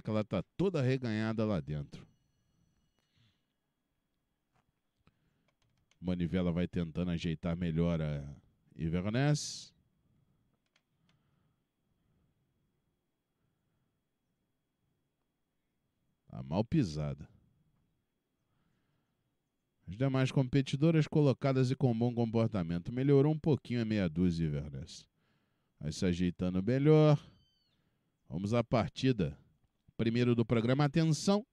que ela tá toda reganhada lá dentro. Manivela vai tentando ajeitar melhor a Iverness. Tá mal pisada. As demais competidoras colocadas e com bom comportamento. Melhorou um pouquinho a meia dúzia, Iverness. Vai se ajeitando melhor. Vamos à partida primeiro do programa. Atenção,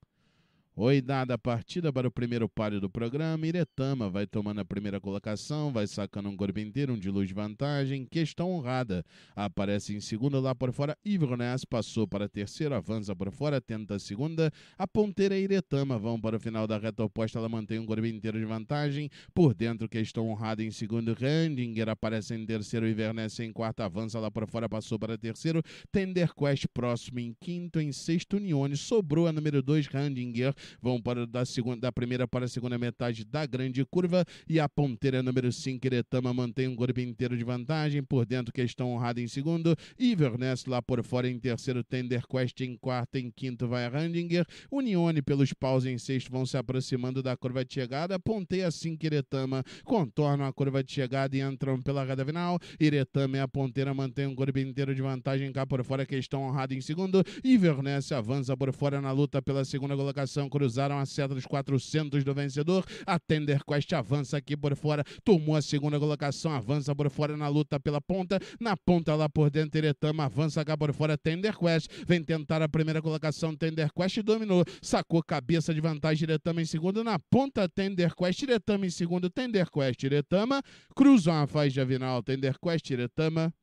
Oidada a partida para o primeiro páreo do programa, Iretama vai tomando a primeira colocação, vai sacando um corpo inteiro, um de luz de vantagem, questão honrada. Aparece em segundo lá por fora, Ivrones passou para a terceira, avança por fora, tenta a segunda, a ponteira e Iretama vão para o final da reta oposta, ela mantém um corpo inteiro de vantagem, por dentro questão honrada em segundo, Randinger aparece em terceiro, Iverness em quarto, avança lá por fora, passou para terceiro, Tender Quest próximo em quinto, em sexto, Unione, sobrou a número dois Randinger, vão para da, segunda, da primeira para a segunda metade da grande curva e a ponteira número 5, Iretama, mantém um corpo inteiro de vantagem. Por dentro, questão honrada em segundo. Iverness lá por fora em terceiro, Tender Quest em quarto, em quinto vai Randinger. Unione pelos paus em sexto vão se aproximando da curva de chegada. Ponteia 5, Iretama, contornam a curva de chegada e entram pela reta final. Iretama é a ponteira, mantém um corpo inteiro de vantagem cá por fora, questão honrada em segundo. Iverness avança por fora na luta pela segunda colocação cruzaram a seta dos 400 do vencedor. A Tender Quest avança aqui por fora, tomou a segunda colocação, avança por fora na luta pela ponta, na ponta lá por dentro, Iretama avança cá por fora, Tender Quest vem tentar a primeira colocação, Tender Quest dominou, sacou cabeça de vantagem, Iretama em segundo, na ponta Tender Quest, Iretama em segundo, Tender Quest, Iretama, cruzam a faixa final, Tender Quest, Iretama,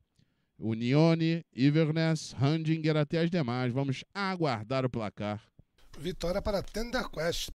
Unione, Iverness, Handinger até as demais. Vamos aguardar o placar. Vitória para Tender Quest.